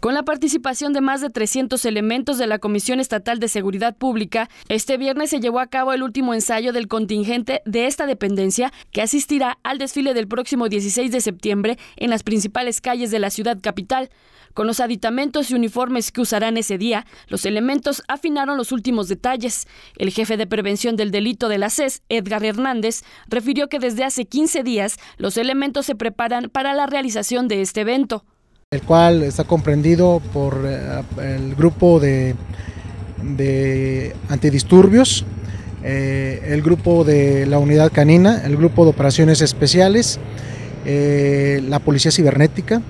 Con la participación de más de 300 elementos de la Comisión Estatal de Seguridad Pública, este viernes se llevó a cabo el último ensayo del contingente de esta dependencia que asistirá al desfile del próximo 16 de septiembre en las principales calles de la ciudad capital. Con los aditamentos y uniformes que usarán ese día, los elementos afinaron los últimos detalles. El jefe de prevención del delito de la CES, Edgar Hernández, refirió que desde hace 15 días los elementos se preparan para la realización de este evento el cual está comprendido por eh, el grupo de, antidisturbios, eh, el grupo de la unidad canina, el grupo de operaciones especiales, eh, la policía cibernética,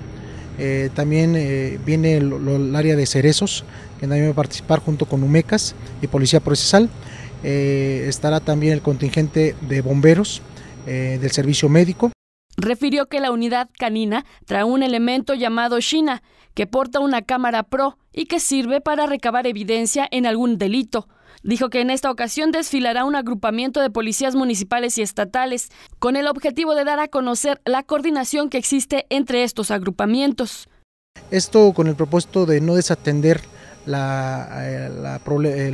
también viene el, el, área de cerezos, que también va a participar junto con UMECAS y policía procesal, estará también el contingente de bomberos del servicio médico refirió que la unidad canina trae un elemento llamado China que porta una cámara Pro y que sirve para recabar evidencia en algún delito. Dijo que en esta ocasión desfilará un agrupamiento de policías municipales y estatales, con el objetivo de dar a conocer la coordinación que existe entre estos agrupamientos. Esto con el propósito de no desatender la eh,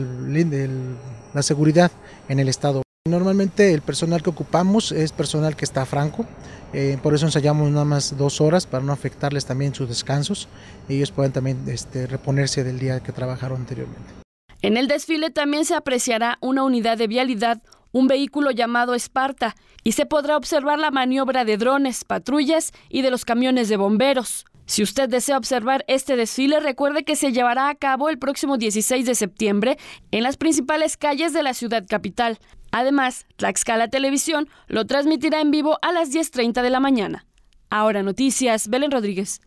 seguridad en el Estado. Normalmente el personal que ocupamos es personal que está franco, eh, por eso ensayamos nada más dos horas para no afectarles también sus descansos y ellos pueden también este, reponerse del día que trabajaron anteriormente. En el desfile también se apreciará una unidad de vialidad, un vehículo llamado Esparta, y se podrá observar la maniobra de drones, patrullas y de los camiones de bomberos. Si usted desea observar este desfile, recuerde que se llevará a cabo el próximo 16 de septiembre en las principales calles de la ciudad capital. Además, Tlaxcala Televisión lo transmitirá en vivo a las 10.30 de la mañana. Ahora noticias, Belén Rodríguez.